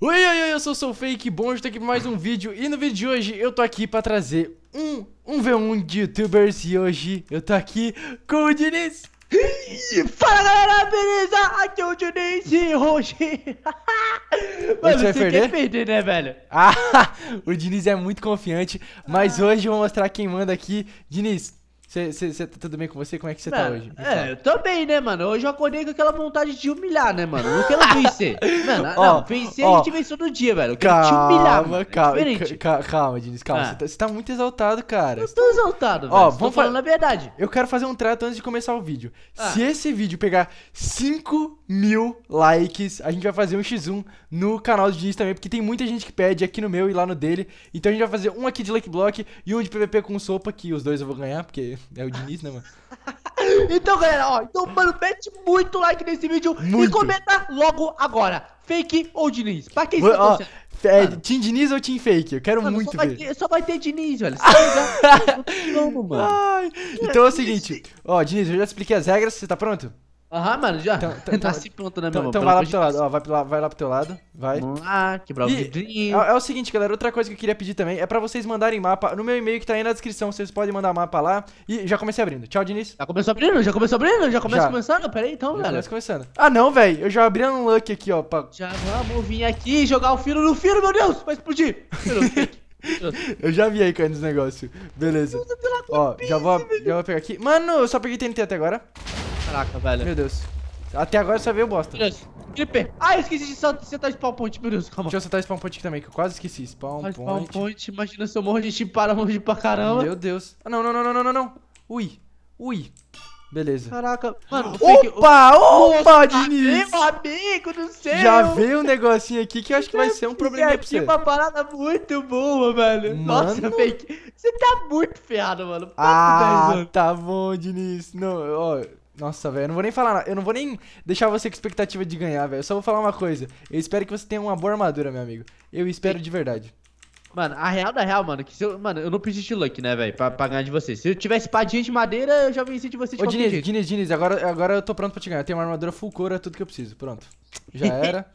Oi, oi, oi, eu sou o Fake. bom estar aqui para mais um vídeo E no vídeo de hoje eu tô aqui para trazer um, um V1 de Youtubers E hoje eu tô aqui com o Diniz Fala galera, beleza? Aqui é o Diniz e hoje... Mas você, perder? quer perder, né, velho? Ah, o Diniz é muito confiante Mas ah. hoje eu vou mostrar quem manda aqui Diniz, você, tá tudo bem com você? Como é que você tá hoje? é, eu tô bem, né, mano? Hoje eu acordei com aquela vontade de humilhar, né, mano? Não quero vencer. mano, oh, não, vencer oh, a gente vence todo dia, velho. Eu quero calma, te humilhar, mano. Calma, é calma, calma, Diniz, calma. Você ah. tá, tá, muito exaltado, cara. Eu tô exaltado, Ó, Vamos tá falar na verdade. Eu quero fazer um trato antes de começar o vídeo. Ah. Se esse vídeo pegar 5 mil likes, a gente vai fazer um X1 no canal do Diniz também, porque tem muita gente que pede aqui no meu e lá no dele. Então a gente vai fazer um aqui de Lake Block e um de PVP com sopa, que os dois eu vou ganhar, porque é o Diniz, né, mano? Então, galera, ó, então, mano, mete muito like nesse vídeo muito. e comenta logo agora. Fake ou Diniz? Pra quem você ó, é, Team Diniz ou Team Fake? Eu quero mano, muito só vai ver. Ter, só vai ter Diniz, velho. Não mano. Ai, então é o seguinte, ó, Diniz, eu já expliquei as regras, você tá pronto? Aham, mano, já. Então, então, tá então, se plantando na né, minha mão. Então, então vai lá pro teu lado, ó, vai, lá, vai lá pro teu lado, vai. Vamos lá, quebrar o É, é, o seguinte, galera, outra coisa que eu queria pedir também é pra vocês mandarem mapa no meu e-mail que tá aí na descrição, vocês podem mandar mapa lá. E já comecei abrindo. Tchau, Diniz. Já começou abrindo? Já começou abrindo? Já começa começando? Pera aí então, já galera. Já começando. Ah, não, velho, eu já abri um luck aqui, ó. Pra... Já vamos vir aqui jogar o filo no filo, meu Deus, vai explodir. eu já vi aí caindo os negócios. Beleza. Ó, já vou, já vou pegar aqui. Mano, eu só peguei TNT até agora. Caraca, velho. Meu Deus. Até agora só veio bosta. Meu Deus. Clipper. Ah, eu esqueci de sentar spawn point, meu Deus, calma. Deixa eu sentar spawn point aqui também, que eu quase esqueci. Spawn point. Spawn point, imagina se eu morro de gente para longe pra caramba. Meu Deus. Ah, não, não, não, não, não, não. Ui. Ui. Beleza. Caraca, mano, fake... Opa, opa, Diniz! Meu amigo do céu! Já veio um negocinho aqui que eu acho que vai ser um problema pra é você. uma parada muito boa, velho. Mano. Nossa, fake. Você tá muito ferrado, mano. ah, tá bom, Diniz. Não, ó, nossa, velho, eu não vou nem falar, eu não vou nem deixar você com expectativa de ganhar, velho. Eu só vou falar uma coisa. Eu espero que você tenha uma boa armadura, meu amigo. Eu espero de verdade. Mano, a real da real, mano, que se eu, mano, eu não preciso de luck, né, velho, pra, pra, ganhar de você. Se eu tivesse espadinha de madeira, eu já venci de você de Ô, qualquer Diniz, jeito. Diniz, Diniz, agora, agora eu tô pronto pra te ganhar. Eu tenho uma armadura full cura, tudo que eu preciso, pronto. Já era.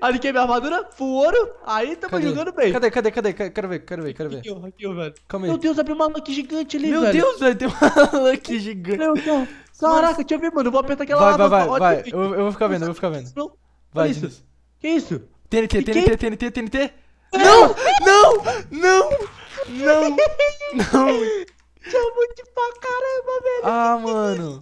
Ali é minha armadura, furo, aí tamo cadê? jogando bem. Cadê, cadê, cadê? Quero ver, quero ver, quero ver. Aqui, aqui, velho. Calma aí. Meu Deus, abriu uma luck gigante ali, Meu velho. Meu Deus, velho, tem uma luck gigante. Caraca, deixa eu ver, mano. Eu vou apertar aquela Vai, vai, vai, vai. vai. Eu, eu, vou ficar vendo, eu vou ficar vendo. Vai, isso. Que isso? TNT, TNT, TNT, TNT. Não, não, não, não, não. Chamou de pra caramba, velho. Ah, mano.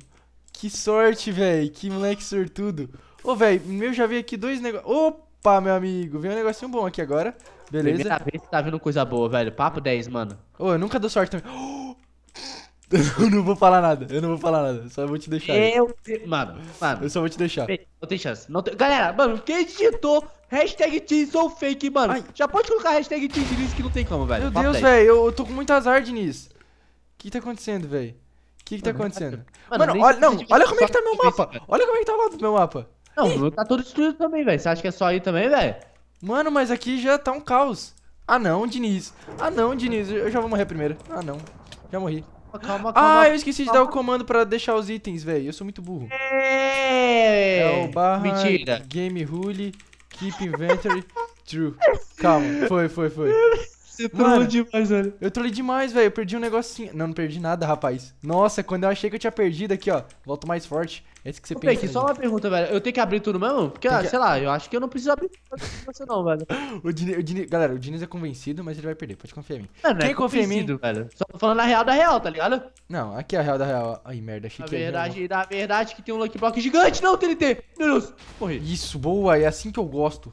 Que sorte, velho. Que moleque sortudo. Ô, oh, velho, meu já vi aqui dois negócios. Opa, meu amigo, veio um negocinho bom aqui agora. Beleza. Primeira vez que tá vindo coisa boa, velho. Papo 10, mano. Ô, oh, eu nunca dou sorte também. Eu não vou falar nada, eu não vou falar nada, só vou te deixar. Eu, aí. mano, mano. Eu só vou te deixar. Não tem chance. Não tem... Galera, mano, quem digitou hashtag teams ou fake, mano? Ai. Já pode colocar hashtag teams nisso que não tem como, velho. Meu Papo Deus, velho, eu, eu tô com muito azar, nisso. O que tá acontecendo, velho? O que, que tá acontecendo? Tá mano, mano olha, não, olha como é que tá meu mapa. Olha como é que tá o lado do meu mapa. Não, o tá todo destruído também, velho. Você acha que é só aí também, velho? Mano, mas aqui já tá um caos. Ah não, Diniz. Ah não, Diniz. Eu já vou morrer primeiro. Ah não. Já morri. Calma, calma, ah, eu esqueci de dar o comando pra deixar os itens, velho. Eu sou muito burro. É, é o barra Mentira. Game Rule Keep Inventory True. Calma, foi, foi, foi. Você trollou demais, velho. Eu trollei demais, velho. Eu perdi um negocinho. Não, não perdi nada, rapaz. Nossa, quando eu achei que eu tinha perdido aqui, ó. Volto mais forte. Esse que você pensa. Peixe, só uma pergunta, velho. Eu tenho que abrir tudo mesmo? Porque, ah, que... sei lá, eu acho que eu não preciso abrir tudo você não, velho. o Diniz, o Diniz, galera, o Diniz é convencido, mas ele vai perder. Pode confiar em mim. Não, não Quem é confia em mim? velho. Só tô falando a real da real, tá ligado? Não, aqui é a real da real. Ai, merda, achei na que é verdade, Na verdade que tem um Lucky Block gigante, não, TNT. Meu Deus, morri. Isso, boa. É assim que eu gosto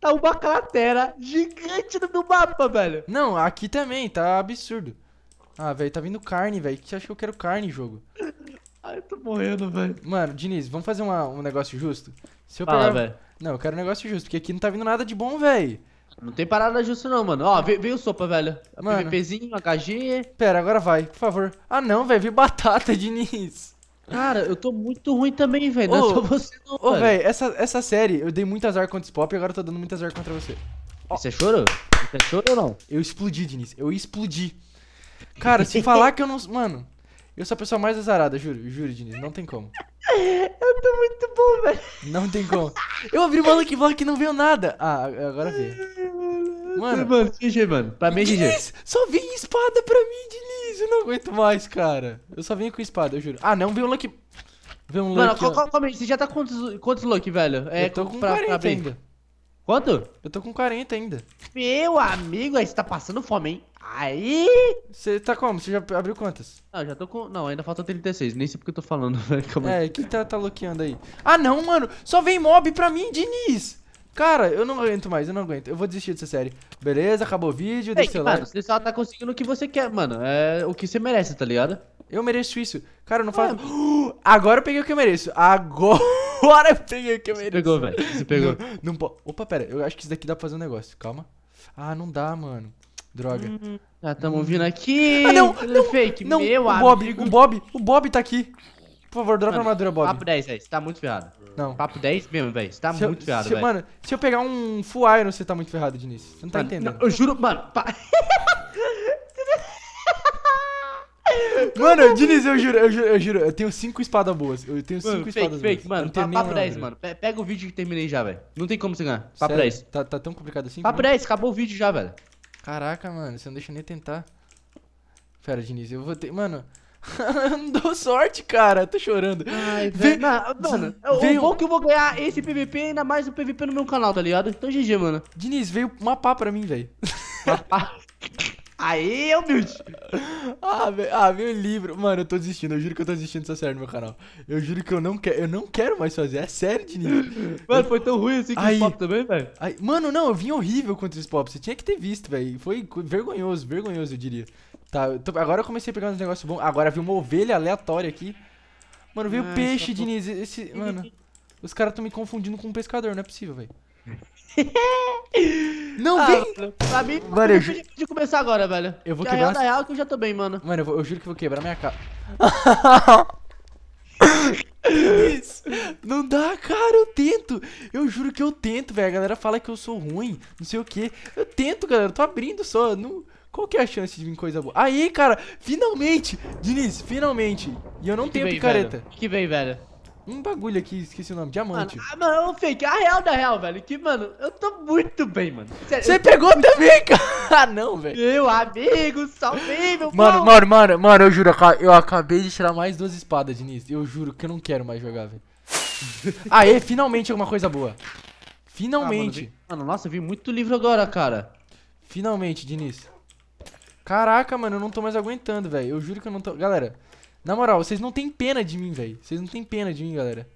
tá uma cratera gigante no meu mapa, velho. Não, aqui também, tá absurdo. Ah, velho, tá vindo carne, velho. Você acha que eu quero carne, jogo? Ai, eu tô morrendo, velho. Mano, Diniz, vamos fazer uma, um negócio justo? Se eu Fala, pegar... velho. Não, eu quero um negócio justo, porque aqui não tá vindo nada de bom, velho. Não tem parada justa não, mano. Ó, veio, sopa, velho. A mano. PVPzinho, HG. Pera, agora vai, por favor. Ah não, velho, veio batata, Diniz. Cara, eu tô muito ruim também, velho. Não é só você não, Ô, velho, essa, essa série, eu dei muito azar contra o Spop e agora eu tô dando muito azar contra você. Você é chorou? Você é chorou ou não? Eu explodi, Diniz. Eu explodi. Cara, se falar que eu não... Mano... Eu sou a pessoa mais azarada, juro, juro, Diniz, não tem como. Eu tô muito bom, velho. Não tem como. Eu abri uma Lucky Block e não veio nada. Ah, agora vê. Mano, mano, GG, mano. Pra mim, GG. É só vem espada pra mim, Diniz. Eu não aguento mais, cara. Eu só venho com espada, eu juro. Ah, não veio um Lucky. Veio um Mano, Lucky. Mano, calma aí, você já tá quantos, quantos Lucky, velho? É, eu tô com pra, 40 pra ainda. Quanto? Eu tô com 40 ainda. Meu amigo, aí você tá passando fome, hein? Aí. Você tá como? Você já abriu quantas? Ah, já tô com. Não, ainda falta 36. Nem sei porque eu tô falando, velho. É, é quem tá, tá aí? Ah, não, mano. Só vem mob pra mim, Diniz. Cara, eu não aguento mais, eu não aguento. Eu vou desistir dessa série. Beleza, acabou o vídeo, deixa o like. você só tá conseguindo o que você quer, mano. É o que você merece, tá ligado? Eu mereço isso. Cara, eu não falo. É. Agora eu peguei o que eu mereço. Agora eu peguei o que eu mereço. Você pegou, velho. Você pegou. Não, não po... Opa, pera. Eu acho que isso daqui dá pra fazer um negócio. Calma. Ah, não dá, mano. Droga. Hum, já ah, estamos vindo aqui. Ah, não, não, fake, não. meu o amigo. Bob, o Bob, o Bob tá aqui. Por favor, dropa mano, a armadura, Bob. Papo 10, velho. Você tá muito ferrado. Não. Papo 10 mesmo, velho. Você tá se muito eu, ferrado, velho. Mano, se eu pegar um full iron, você tá muito ferrado, Diniz. Você não tá mano, entendendo. Não, eu juro, mano. Pa... mano, Diniz, eu juro, eu juro, eu juro. Eu tenho 5 espadas boas. Eu tenho 5 espadas fake, boas. Fake, mano. Papo 10, mano. Pega o vídeo que terminei já, velho. Não tem como você ganhar. Papo Sério? 10. Tá, tá tão complicado assim? Papo 10, acabou o vídeo já, velho. Caraca, mano, você não deixa nem tentar. fera, Diniz, eu vou ter. Mano. eu não dou sorte, cara. tô chorando. Ai, velho. Mano, veio... o bom que eu vou ganhar esse PVP, ainda mais o PVP no meu canal, tá ligado? Então GG, mano. Diniz, veio uma pá pra mim, velho. Aí, eu build. Ah, meu, ah, meu livro. Mano, eu tô desistindo. Eu juro que eu tô desistindo dessa série no meu canal. Eu juro que eu não quero. Eu não quero mais fazer. É sério, de Mano, foi tão ruim assim que aí, pop também, velho. Mano, não, eu vim horrível contra o pop. Você tinha que ter visto, velho. Foi vergonhoso, vergonhoso, eu diria. Tá, eu tô, agora eu comecei a pegar uns negócios bons. Agora vi uma ovelha aleatória aqui. Mano, veio ah, peixe, é Diniz. Esse. Mano. Os caras estão me confundindo com um pescador, não é possível, velho. Não ah, vem! Pra mim, mano, eu ju... de, começar agora, velho. Eu vou já é quebrar. Real, real que eu já tô bem, mano. Mano, eu, vou, eu juro que vou quebrar minha cara. Isso. Não dá, cara, eu tento. Eu juro que eu tento, velho. A galera fala que eu sou ruim, não sei o que. Eu tento, galera. Eu tô abrindo só. Não... Qual que é a chance de vir coisa boa? Aí, cara, finalmente! Diniz, finalmente! E eu não que tenho bem, picareta. Velho. Que bem, velho. Um bagulho aqui, esqueci o nome, diamante. Mano, ah, mano, fake, a real da real, velho. Que, mano, eu tô muito bem, mano. Sério, Você pegou muito... também, cara? Ah, não, velho. Meu amigo, salvei, meu Mano, mano, mano, mano, eu juro, eu acabei de tirar mais duas espadas, Diniz. Eu juro que eu não quero mais jogar, velho. Aê, finalmente alguma coisa boa. Finalmente. Ah, mano, vi... mano, nossa, eu vi muito livro agora, cara. Finalmente, Diniz. Caraca, mano, eu não tô mais aguentando, velho. Eu juro que eu não tô. Galera. Na moral, vocês não têm pena de mim, velho. Vocês não têm pena de mim, galera.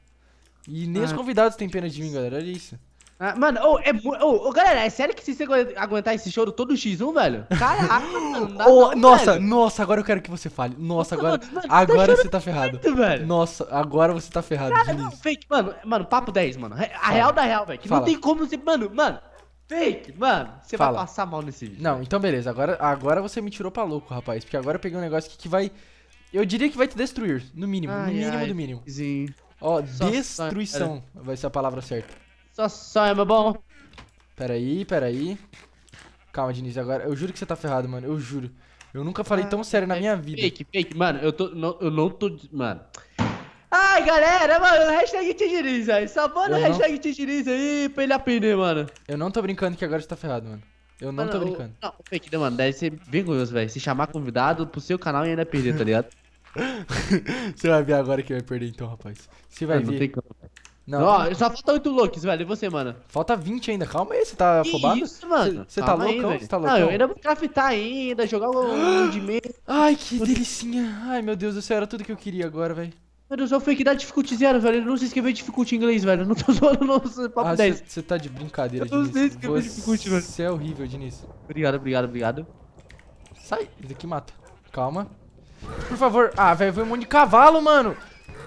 E nem ah. os convidados têm pena de mim, galera. Olha isso. Ah, mano, oh, é, oh, oh, galera, é sério que vocês você aguentar esse choro todo X1, velho? Caraca, mano, oh, não, Nossa, velho. nossa, agora eu quero que você fale. Nossa, agora, mano, tá agora tá você tá ferrado. Muito, velho. Nossa, agora você tá ferrado, Cara, não, fake, mano, mano, papo 10, mano. A Fala. real da real, velho. Que Fala. não tem como você. Mano, mano, fake, mano. Você Fala. vai passar mal nesse vídeo. Não, velho. então beleza. Agora, agora você me tirou pra louco, rapaz. Porque agora eu peguei um negócio que vai eu diria que vai te destruir, no mínimo, ai, no mínimo ai, do mínimo. Sim. Ó, só destruição é. vai ser a palavra certa. Só é meu bom. Peraí, peraí. Calma, Diniz, agora. Eu juro que você tá ferrado, mano. Eu juro. Eu nunca falei ah, tão sério na minha vida. Fake, fake. Mano, eu, tô, não, eu não tô. Mano. Ai, galera, mano, hashtag Tidiriz aí. manda hashtag Tigiriz aí pra ele aprender, mano. Eu não tô brincando que agora você tá ferrado, mano. Eu não mano, tô brincando. O, não, o fake, não, mano, deve ser bem curioso, velho. Se chamar convidado pro seu canal e ainda perder, tá ligado? você vai ver agora que vai perder então, rapaz. Você vai ver. Não, não, não, só falta 8 looks, velho. E você, mano? Falta 20 ainda. Calma aí, você tá que afobado? Isso, mano. Você tá louco, você tá louco? Tá não, eu ainda vou craftar ainda, jogar o de meio. Ai, que delicinha. Ai, meu Deus do céu, era tudo que eu queria agora, velho. Mano, o fake que dá difficulty zero, velho. não sei escrever difficulty em inglês, velho. Eu não tô zoando, não. É papo ah, 10. Você tá de brincadeira, Diniz. Eu não sei escrever difficulty, velho. Você é horrível, Diniz. Obrigado, obrigado, obrigado. Sai. Isso aqui mata. Calma. Por favor. Ah, velho, foi um monte de cavalo, mano.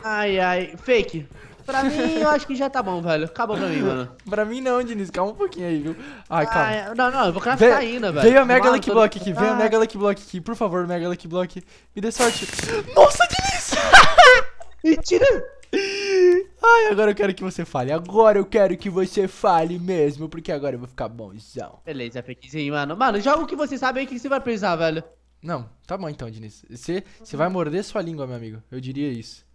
Ai, ai. Fake. Pra mim, eu acho que já tá bom, velho. Acabou pra mim, mano. pra mim não, Diniz. Calma um pouquinho aí, viu? Ai, ah, calma. Ai, é. não, não, eu vou craftar Ve ainda, velho. Veio a Mega Lucky Block aqui. Veio a Mega Lucky Block aqui. Por favor, Mega Lucky Block. Me dê sorte. Nossa, Diniz! Mentira! Ai, agora eu quero que você fale. Agora eu quero que você fale mesmo, porque agora eu vou ficar bonzão. Beleza, Pequizinho, mano. Mano, joga o que você sabe aí, que você vai precisar, velho? Não, tá bom então, Diniz. Você, você vai morder sua língua, meu amigo. Eu diria isso.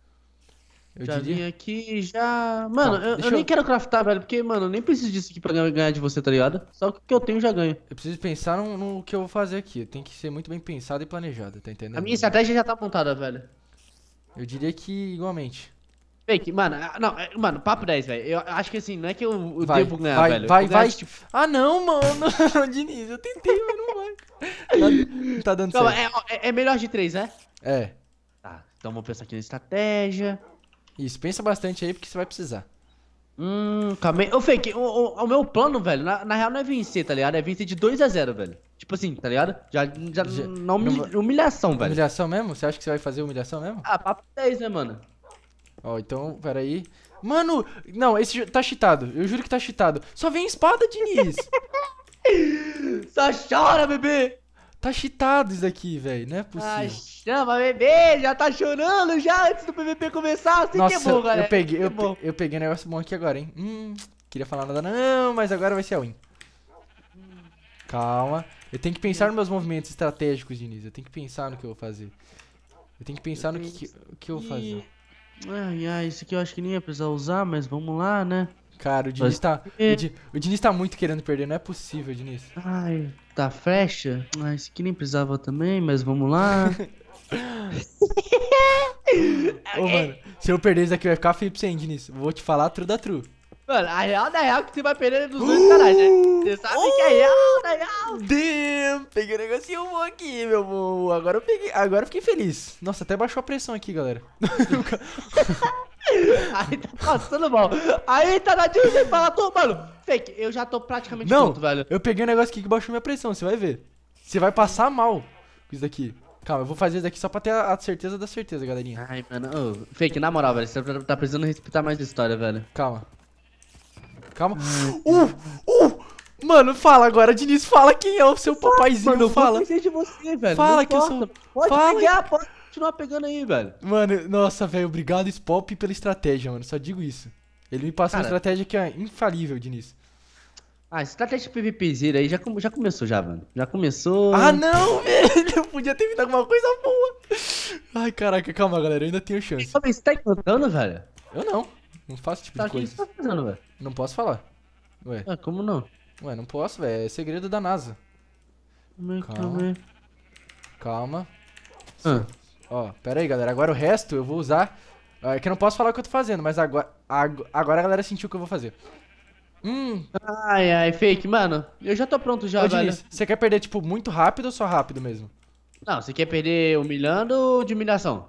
Eu já diria... vim aqui, já... Mano, tá, eu, eu, nem quero craftar, velho, porque, mano, eu nem preciso disso aqui pra ganhar de você, tá ligado? Só que o que eu tenho já ganho. Eu preciso pensar no, no que eu vou fazer aqui. Tem que ser muito bem pensado e planejado, tá entendendo? A minha estratégia já tá montada, velho. Eu diria que igualmente. Fake, mano, ah, não, é, mano, papo 10, velho. Eu acho que assim, não é que eu, eu vai, devo ganhar, vai, velho. Vai, vai, é, tipo... Ah, não, mano. Diniz, eu tentei, mas não vai. Tá, tá dando certo. É, é, é, melhor de 3, né? É. Tá, então vou pensar aqui na estratégia. Isso, pensa bastante aí, porque você vai precisar. Hum, calma aí. Ô, Fake, o, o, o meu plano, velho, na, na, real não é vencer, tá ligado? É vencer de 2 a 0 velho. Tipo assim, tá ligado? Já, já, já na humilhação, velho. Humilhação mesmo? Você acha que você vai fazer humilhação mesmo? Ah, papo 10, é né, mano? Ó, oh, então, peraí. Mano, não, esse tá cheatado. Eu juro que tá cheatado. Só vem espada, Diniz. Só chora, bebê. Tá cheatado isso aqui, velho. Não é possível. Ah, chama, bebê. Já tá chorando já antes do PVP começar. Assim Nossa, que é bom, galera. Eu peguei, assim eu, é eu peguei um negócio bom aqui agora, hein. Hum, queria falar nada não, mas agora vai ser a win. Calma. Eu tenho que pensar nos meus movimentos estratégicos, Diniz. Eu tenho que pensar no que eu vou fazer. Eu tenho que pensar no que, que, que eu vou fazer. Ai, ai, isso aqui eu acho que nem ia precisar usar, mas vamos lá, né? Cara, o Diniz, tá, o, Diniz tá muito querendo perder, não é possível, Diniz. Ai, tá frecha? Ah, esse aqui nem precisava também, mas vamos lá. Ô, mano, se eu perder isso aqui vai ficar flip sem, Diniz. Vou te falar true da true. Mano, a real da real que você vai perder é dos dois uh! caralho. Né? Você sabe uh! que é real legal! Damn! Peguei um negocinho bom aqui, meu bom. Agora eu peguei. Agora eu fiquei feliz. Nossa, até baixou a pressão aqui, galera. Aí tá passando mal. Aí tá na Disney e fala, tô, mano, fake, eu já tô praticamente Não, pronto, velho. Eu peguei um negócio aqui que baixou minha pressão, você vai ver. Você vai passar mal com isso daqui. Calma, eu vou fazer isso daqui só pra ter a certeza da certeza, galerinha. Ai, mano. fake, na moral, velho, você tá precisando respeitar mais a história, velho. Calma. Calma. Uh! Uh! Mano, fala agora, Diniz, fala quem é o seu papaizinho, mano, fala. Eu de você, velho. Fala não que importa. eu sou. Pode fala. pegar, pode continuar pegando aí, velho. Mano, nossa, velho, obrigado Spop pela estratégia, mano. Só digo isso. Ele me passa Cara, uma estratégia que é infalível, Diniz. Ah, estratégia PVPzera aí já, com... já começou já, mano. Já começou. Ah, não, velho. Eu podia ter vindo alguma coisa boa. Ai, caraca, calma, galera. Eu ainda tenho chance. Você tá encantando, velho? Eu não. Não faço tipo tá, de coisa. O que você tá fazendo, velho? Não posso falar. Ué. Ah, como não? Ué, não posso, velho. É segredo da NASA. Calma. Calma. Ah. Ó, pera aí, galera. Agora o resto eu vou usar... Ah, é que eu não posso falar o que eu tô fazendo, mas agora, agora a galera sentiu o que eu vou fazer. Hum. Ai, ai, fake, mano. Eu já tô pronto já, Ô, velho. Diniz, você quer perder, tipo, muito rápido ou só rápido mesmo? Não, você quer perder humilhando ou de humilhação?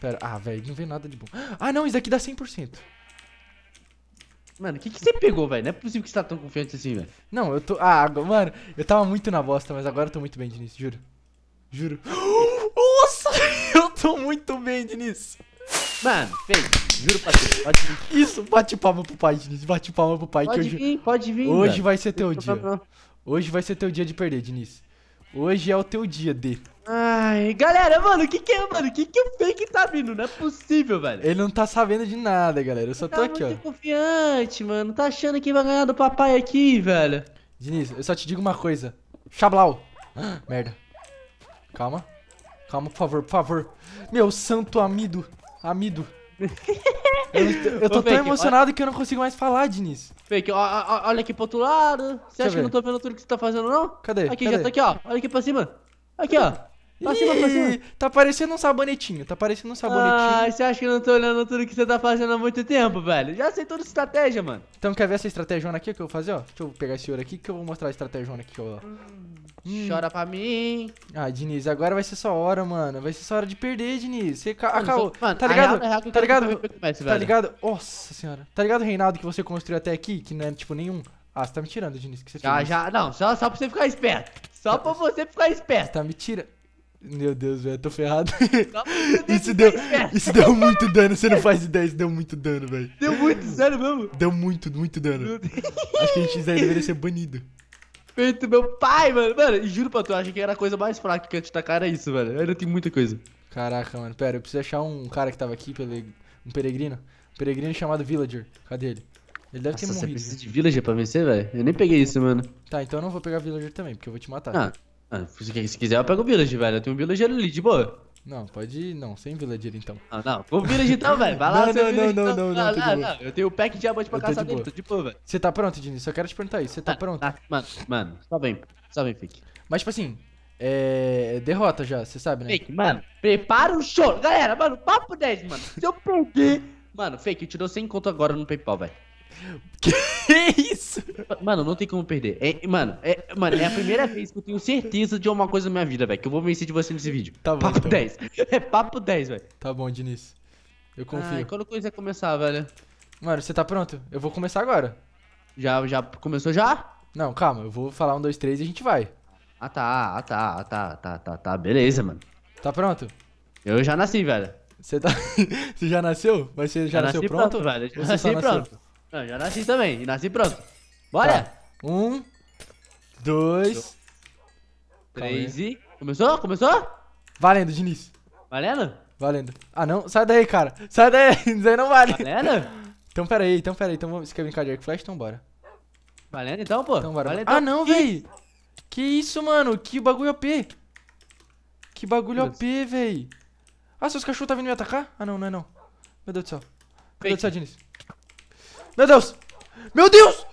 Pera, ah, velho, não veio nada de bom. Ah, não, isso aqui dá 100%. Mano, o que, que você pegou, velho? Não é possível que você tá tão confiante assim, velho. Não, eu tô. Ah, mano, eu tava muito na bosta, mas agora eu tô muito bem, Diniz, juro. Juro. Nossa, eu tô muito bem, Diniz. Mano, feio. Juro pra você. Pode vir. Isso, bate palma pro pai, Diniz. Bate palma pro pai. Pode que vir, hoje... pode vir. Hoje mano. vai ser teu dia. Hoje vai ser teu dia de perder, Diniz. Hoje é o teu dia, D. Ai, galera, mano, o que que é, mano? O que que o fake tá vindo? Não é possível, velho. Ele não tá sabendo de nada, galera. Eu só tá tô tá aqui, ó. confiante, mano. Tá achando que vai ganhar do papai aqui, velho. Diniz, eu só te digo uma coisa. Chablau. Ah, merda. Calma. Calma, por favor, por favor. Meu santo amido. Amido. eu, eu, tô Ô, tão fake, emocionado olha... que eu não consigo mais falar, Diniz. Fake, ó, ó, olha aqui pro outro lado. Você Deixa acha ver. que eu não tô vendo tudo que você tá fazendo, não? Cadê? Aqui, Cadê? já tá aqui, ó. Olha aqui pra cima. Aqui, ó. Pra cima, pra cima. Tá parecendo um sabonetinho, tá parecendo um sabonetinho. Ah, você acha que eu não tô olhando tudo que você tá fazendo há muito tempo, velho? Já sei toda a estratégia, mano. Então quer ver essa estratégia aqui que eu vou fazer, ó? Deixa eu pegar esse ouro aqui que eu vou mostrar a estratégia aqui, ó. Hum. hum. Chora pra mim. Ah, Diniz, agora vai ser só hora, mano. Vai ser só hora de perder, Diniz. Você mano, acabou. Mano, tá ligado? Real, real tá ligado? tá ligado? Nossa senhora. Tá ligado, Reinaldo, que você construiu até aqui, que não é tipo nenhum? Ah, você tá me tirando, Diniz, que você Já, já. Não, só, só pra você ficar esperto. Só tá, pra você ficar esperto. Você tá me tirando. Meu Deus, velho, tô ferrado. isso, deu, isso deu muito dano, você não faz ideia, isso deu muito dano, velho. Deu muito, sério mesmo? Deu muito, muito dano. Acho que a gente deveria ser banido. Feito meu pai, mano. Mano, juro pra tu, acho que era a coisa mais fraca que eu te tacar era é isso, velho. Ainda tem muita coisa. Caraca, mano, pera, eu preciso achar um cara que tava aqui, um peregrino. Um peregrino chamado Villager. Cadê ele? Ele deve Nossa, ter morrido. Você precisa de Villager pra vencer, velho? Eu nem peguei isso, mano. Tá, então eu não vou pegar Villager também, porque eu vou te matar. Ah. Ah, se quiser, eu pego o Village, velho. Eu tenho um village ali, de boa. Não, pode ir, não, sem village então. Ah, não, vou village então, velho. Vai lá, não, não, village, não, então. não, não, não, não, não, não, Eu tenho o pack de diamante pra caçar dele, tô de boa, velho. Você tá pronto, Dini? Só quero te perguntar isso. Você tá ah, pronto? Ah, mano, mano, só vem, só vem, fake Mas, tipo assim, é. Derrota já, você sabe, né? Fake, mano, prepara o show. Galera, mano, papo 10, mano. Se eu perder. Mano, fake, eu te dou 100 conto agora no PayPal, velho. Que isso? Mano, não tem como perder. É, mano, é, mano, é a primeira vez que eu tenho certeza de uma coisa na minha vida, velho. Que eu vou vencer de você nesse vídeo. Tá bom. Papo tá então. 10. É papo 10, velho. Tá bom, Diniz. Eu confio. Ai, quando coisa começar, velho? Mano, você tá pronto? Eu vou começar agora. Já, já começou já? Não, calma, eu vou falar um, dois, três e a gente vai. Ah tá, ah tá, ah tá, tá, tá, tá, beleza, mano. Tá pronto? Eu já nasci, velho. Você tá... você já nasceu? Mas você já, já nasceu pronto? pronto velho. Já nasci pronto. Nasceu? Não, já nasci também, e nasci pronto. Bora! Tá. Um, dois, três e. Começou? Começou? Valendo, Diniz. Valendo? Valendo. Ah, não. Sai daí, cara. Sai daí. Isso aí não vale. Valendo? Então, pera aí. Então, pera aí. Então, você quer brincar de Arc Flash? Então, bora. Valendo então, pô? Então, bora. Valendo, ah, então. não, véi. Que isso, mano? Que bagulho OP. Que bagulho OP, véi. Ah, seus cachorros tá vindo me atacar? Ah, não, não é não. Meu Deus do céu. Meu Deus do céu, Diniz. Meu Deus! Meu Deus!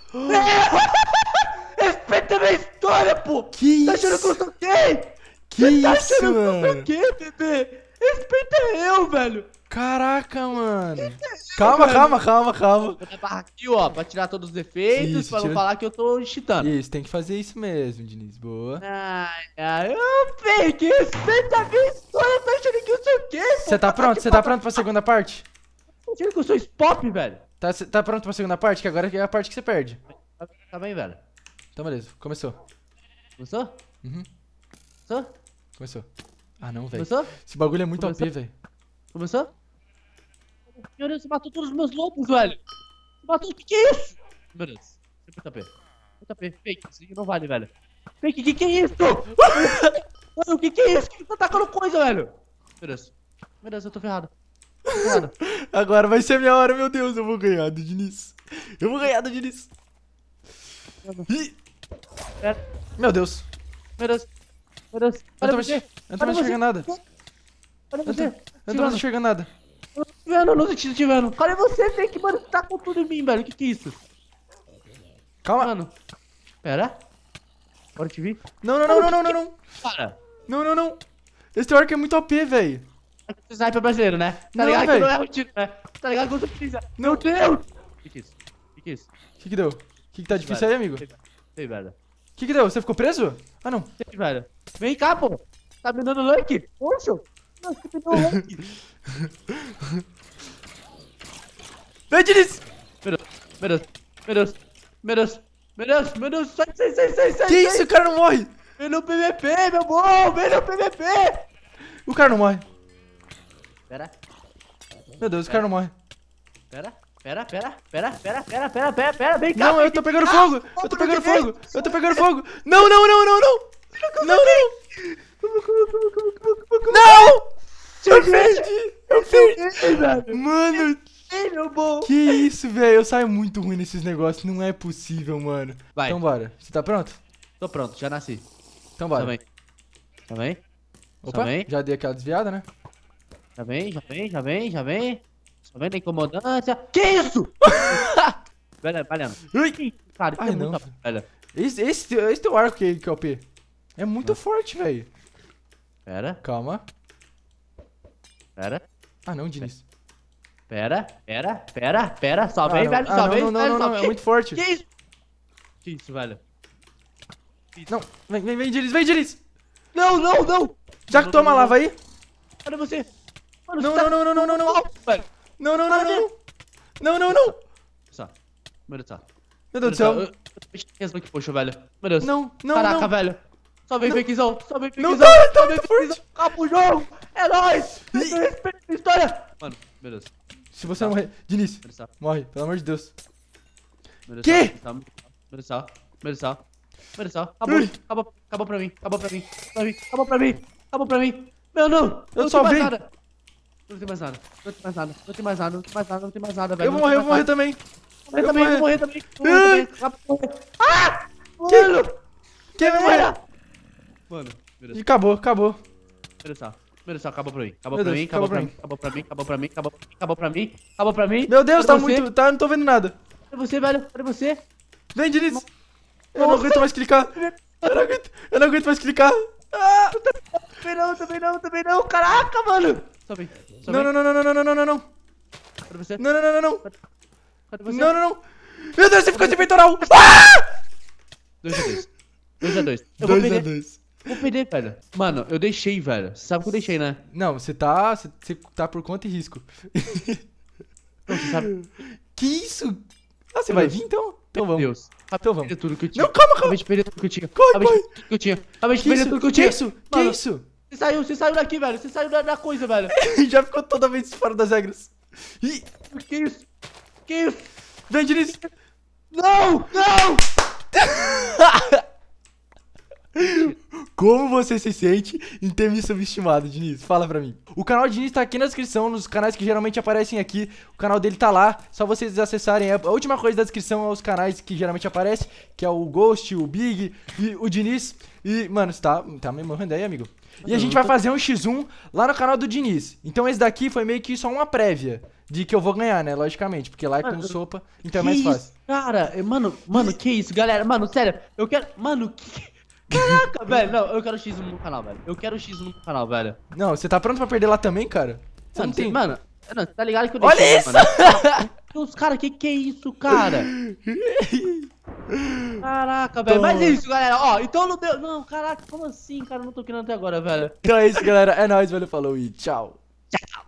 Respeita minha história, pô! Que tá isso? achando que eu sou gay? Que Você tá achando que eu sou gay, bebê? Respeita eu, velho! Caraca, mano! É calma, velho? calma, calma, calma, calma. barra aqui, ó, pra tirar todos os defeitos, isso, pra não falar que eu tô cheatando. Isso, tem que fazer isso mesmo, Diniz, boa. Ai, ai, eu peguei, respeita a minha história, tá achando que eu sou gay, Você tá, tá pronto? Você tá pronto pra segunda parte? Tá achando que eu sou stop, velho? Tá, tá pronto pra segunda parte? Que agora é a parte que você perde. Tá, tá bem, velho. Então, beleza. Começou. Começou? Uhum. Começou? Começou. Ah, não, velho. Começou? Esse bagulho é muito Começou? OP, velho. Começou? Meu Deus, você matou todos os meus lobos, velho. Você matou... O que, que é isso? Meu Deus. Sempre tapê. Sempre tapê. Fake. Isso aqui não vale, velho. Fake, o que, que é isso? Mano, o que, que é isso? O que, que tá atacando coisa, velho? Meu Deus. Meu Deus, eu tô ferrado agora vai ser minha hora, meu Deus, eu vou ganhar do Diniz. Eu vou ganhar do Diniz. Ih. Meu Deus. Meu Deus. Meu Deus. Eu não tô mais, eu tô mais enxergando nada. Eu não tô mais enxergando nada. Mano, não tô te vendo. Cadê é você, Fake? Mano, tá com tudo em mim, velho. Que que é isso? Calma. Mano. Pera. Bora te vir. Não, não, não, não, não, não. Para. Não, não, não. Esse orc é muito OP, velho sniper brasileiro, né? Tá ligado que não é o tiro, né? Tá ligado quanto precisa. Meu Deus! O que que é isso? O que que é isso? que que deu? O que que tá difícil aí, amigo? Sei, velho. O que que deu? Você ficou preso? Ah, não. Sei, velho. Vem cá, pô. Tá me dando like? Poxa. Nossa, que me deu like. Vem, Diniz! Meu Deus, meu Deus, meu Deus, meu Deus, meu Deus, meu Deus, sai, sai, sai, sai, sai. Que isso, o cara não morre? Vem no PVP, meu bom, vem no PVP. O cara não morre. Pera. Meu Deus, o cara não morre. Pera, pera, pera, pera, pera, pera, pera, pera, pera, vem cá. Não, eu tô pegando ah, fogo. Eu tô pegando fogo. Eu tô pegando fogo. Não, não, não, não, não. Não, não. Não! Eu perdi. Eu perdi. Mano. É que isso, velho. Eu saio muito ruim nesses negócios. Não é possível, mano. Vai. Então bora. Você tá pronto? Tô pronto, já nasci. Então bora. Também. Tá Também? Tá Opa, Também. Tá já dei aquela desviada, né? Já vem, já vem, já vem, já vem. Só vem da incomodância. Que isso? velho, valendo. Cara, isso é Ai, é não. muito velho. Esse, esse, esse teu arco aí, KLP. É muito não. Ah. forte, velho. Pera. Calma. Pera. Ah, não, Diniz. Pera, pera, pera, pera. Só ah, vem, velho, ah, só não, vem, não, velho. Não, não, não, é muito forte. Que isso? Que isso, velho? Não, vem, vem, vem, Diniz, vem, Diniz. Não, não, não. Já que toma lava aí. Cadê você? Mano, tá não, não, não, não, não, não, não, não, não, não, não, é- não, não, não, Só, meu Deus do céu. Meu Deus do céu. Eu tô que velho. Meu Deus. Não, não, Caraca, velho. Só vem fakezão, só vem fakezão. Não, não, muito não, não, o jogo, é nóis. Respeita a história. Mano, meu Deus. Se você não tá. morrer, Diniz, tá. morre, pelo amor de Deus. Que? Mereçá, mereçá, mereçá. Acabou, acabou, acabou pra mim, acabou pra mim, acabou pra mim, acabou pra mim. Meu não, eu só vi. Não tem mais nada, não tem mais nada, não tem mais nada, não tem mais nada, não tem mais nada, velho. Eu vou morrer, eu vou morrer também. Eu também, vou morrer também. Ah! ah! Mano! Quem vai morrer? Mano, beleza. acabou, acabou. Beleza, beleza, acabou pra mim. Acabou pra mim, acabou pra mim, acabou pra mim, acabou pra mim, acabou pra mim, acabou pra mim. Meu Deus, tá muito. Tá, não tô vendo nada. É você, velho? é você? Vem, Diniz! Eu não aguento mais clicar! Eu não aguento, eu não aguento mais clicar! Ah! Também não, também não, também não! Caraca, mano! Sobe. Sobe. Não, não, não, não, não, não, não, não, não. Cadê você? Não, não, não, não, não. Cadê você? Não, não, não. Meu Deus, você ficou de peitoral. não 2x2. 2x2. 2x2. Vou perder, velho. Mano, eu deixei, velho. Você sabe que eu deixei, né? Não, você tá. Você tá por conta e risco. não, você sabe. Que isso? Ah, você não vai não vir então? Então vamos. Meu Deus. Ah, então vamos. Tudo que eu tinha. Não, calma, calma. Acabei de perder tudo que eu tinha. Corre, Acabei não não tudo que eu tinha. Acabei de perder tudo que eu tinha. Que isso? não Que isso? Você saiu, você saiu daqui, velho. Você saiu da, da coisa, velho. Já ficou toda vez fora das regras. Ih. Que isso? Que isso? Vem, Diniz. Não! Não! Como você se sente em ter me subestimado, Diniz? Fala pra mim. O canal de Diniz tá aqui na descrição, nos canais que geralmente aparecem aqui. O canal dele tá lá, só vocês acessarem. A última coisa da descrição é os canais que geralmente aparecem, que é o Ghost, o Big e o Diniz. E, mano, você tá, tá me morrendo aí, amigo. E a gente vai fazer um X1 lá no canal do Diniz. Então esse daqui foi meio que só uma prévia de que eu vou ganhar, né? Logicamente, porque lá é com sopa, então é mais isso, fácil. Cara, é, mano, mano, que isso, galera? Mano, sério, eu quero. Mano, que. Caraca, velho, não, eu quero X1 no canal, velho. Eu quero X1 no canal, velho. Não, você tá pronto pra perder lá também, cara? Você mano, não tem. mano, não, tá ligado que eu deixei. Olha isso! Mano. Deus, cara, que que é isso, cara? Caraca, velho. Mas é isso, galera. Ó, então não deu. Não, caraca, como assim, cara? Eu não tô querendo até agora, velho. Então é isso, galera. É nóis, velho. Falou e tchau. Tchau.